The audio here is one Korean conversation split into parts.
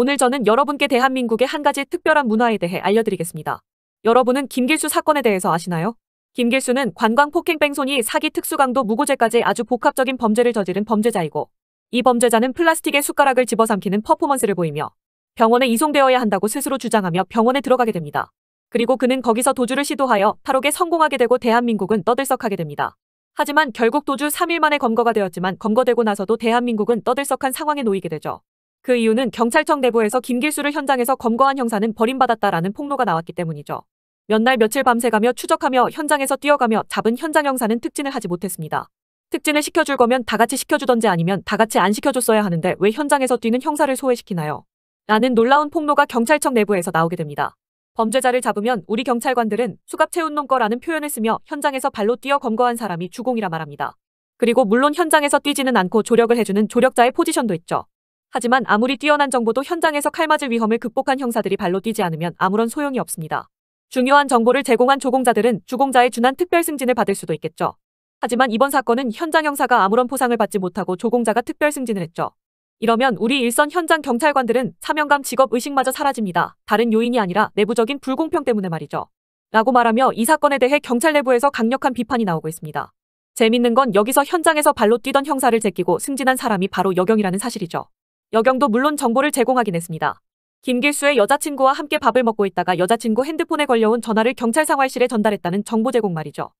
오늘 저는 여러분께 대한민국의 한 가지 특별한 문화에 대해 알려드리겠습니다. 여러분은 김길수 사건에 대해서 아시나요? 김길수는 관광 폭행 뺑소니 사기 특수강도 무고죄까지 아주 복합적인 범죄를 저지른 범죄자이고 이 범죄자는 플라스틱의 숟가락을 집어삼키는 퍼포먼스를 보이며 병원에 이송되어야 한다고 스스로 주장하며 병원에 들어가게 됩니다. 그리고 그는 거기서 도주를 시도하여 탈옥에 성공하게 되고 대한민국은 떠들썩하게 됩니다. 하지만 결국 도주 3일 만에 검거가 되었지만 검거되고 나서도 대한민국은 떠들썩한 상황에 놓이게 되죠. 그 이유는 경찰청 내부에서 김길수를 현장에서 검거한 형사는 버림받았다라는 폭로가 나왔기 때문이죠. 몇 날 며칠 밤새가며 추적하며 현장에서 뛰어가며 잡은 현장 형사는 특진을 하지 못했습니다. 특진을 시켜줄 거면 다 같이 시켜주던지 아니면 다 같이 안 시켜줬어야 하는데 왜 현장에서 뛰는 형사를 소외시키나요? 라는 놀라운 폭로가 경찰청 내부에서 나오게 됩니다. 범죄자를 잡으면 우리 경찰관들은 수갑 채운 놈 거라는 표현을 쓰며 현장에서 발로 뛰어 검거한 사람이 주공이라 말합니다. 그리고 물론 현장에서 뛰지는 않고 조력을 해주는 조력자의 포지션도 있죠. 하지만 아무리 뛰어난 정보도 현장에서 칼맞을 위험을 극복한 형사들이 발로 뛰지 않으면 아무런 소용이 없습니다. 중요한 정보를 제공한 조공자들은 주공자의 준한 특별 승진을 받을 수도 있겠죠. 하지만 이번 사건은 현장 형사가 아무런 포상을 받지 못하고 조공자가 특별 승진을 했죠. 이러면 우리 일선 현장 경찰관들은 사명감 직업 의식마저 사라집니다. 다른 요인이 아니라 내부적인 불공평 때문에 말이죠. 라고 말하며 이 사건에 대해 경찰 내부에서 강력한 비판이 나오고 있습니다. 재밌는 건 여기서 현장에서 발로 뛰던 형사를 제끼고 승진한 사람이 바로 여경이라는 사실이죠. 여경도 물론 정보를 제공하긴 했습니다. 김길수의 여자친구와 함께 밥을 먹고 있다가 여자친구 핸드폰에 걸려온 전화를 경찰 상활실에 전달했다는 정보 제공 말이죠.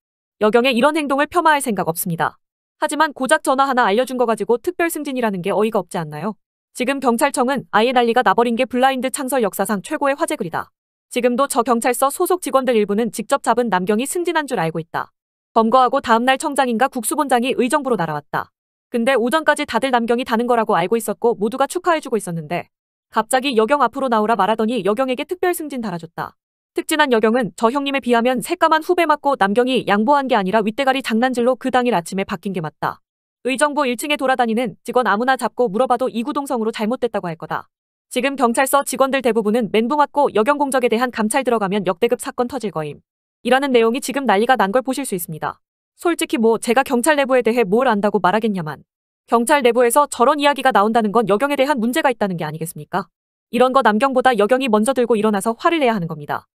여경의 이런 행동을 폄하할 생각 없습니다. 하지만 고작 전화 하나 알려준 거 가지고 특별 승진이라는 게 어이가 없지 않나요? 지금 경찰청은 아예 난리가 나버린 게 블라인드 창설 역사상 최고의 화제글이다. 지금도 저 경찰서 소속 직원들 일부는 직접 잡은 남경이 승진한 줄 알고 있다. 검거하고 다음날 청장인가 국수본장이 의정부로 날아왔다. 근데 오전까지 다들 남경이 다는 거라고 알고 있었고 모두가 축하해주고 있었는데 갑자기 여경 앞으로 나오라 말하더니 여경에게 특별 승진 달아줬다. 특진한 여경은 저 형님에 비하면 새까만 후배 맞고 남경이 양보한 게 아니라 윗대가리 장난질로 그 당일 아침에 바뀐 게 맞다. 의정부 1층에 돌아다니는 직원 아무나 잡고 물어봐도 이구동성으로 잘못됐다고 할 거다. 지금 경찰서 직원들 대부분은 멘붕 왔고 여경 공적에 대한 감찰 들어가면 역대급 사건 터질 거임. 이라는 내용이 지금 난리가 난 걸 보실 수 있습니다. 솔직히 뭐 제가 경찰 내부에 대해 뭘 안다고 말하겠냐만 경찰 내부에서 저런 이야기가 나온다는 건 여경에 대한 문제가 있다는 게 아니겠습니까? 이런 거 남경보다 여경이 먼저 들고 일어나서 화를 내야 하는 겁니다.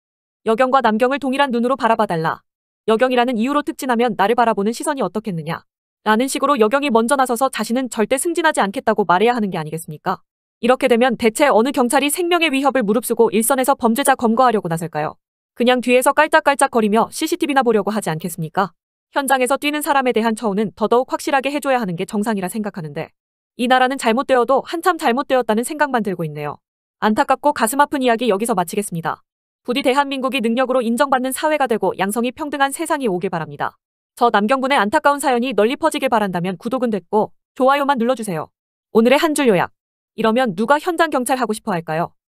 여경과 남경을 동일한 눈으로 바라봐달라. 여경이라는 이유로 특진하면 나를 바라보는 시선이 어떻겠느냐. 라는 식으로 여경이 먼저 나서서 자신은 절대 승진하지 않겠다고 말해야 하는 게 아니겠습니까? 이렇게 되면 대체 어느 경찰이 생명의 위협을 무릅쓰고 일선에서 범죄자 검거하려고 나설까요? 그냥 뒤에서 깔짝깔짝 거리며 CCTV나 보려고 하지 않겠습니까? 현장에서 뛰는 사람에 대한 처우는 더더욱 확실하게 해줘야 하는 게 정상이라 생각하는데 이 나라는 잘못되어도 한참 잘못되었다는 생각만 들고 있네요. 안타깝고 가슴 아픈 이야기 여기서 마치겠습니다. 부디 대한민국이 능력으로 인정받는 사회가 되고 양성이 평등한 세상이 오길 바랍니다. 저 남경군의 안타까운 사연이 널리 퍼지길 바란다면 구독은 됐고 좋아요만 눌러주세요. 오늘의 한 줄 요약. 이러면 누가 현장 경찰 하고 싶어 할까요?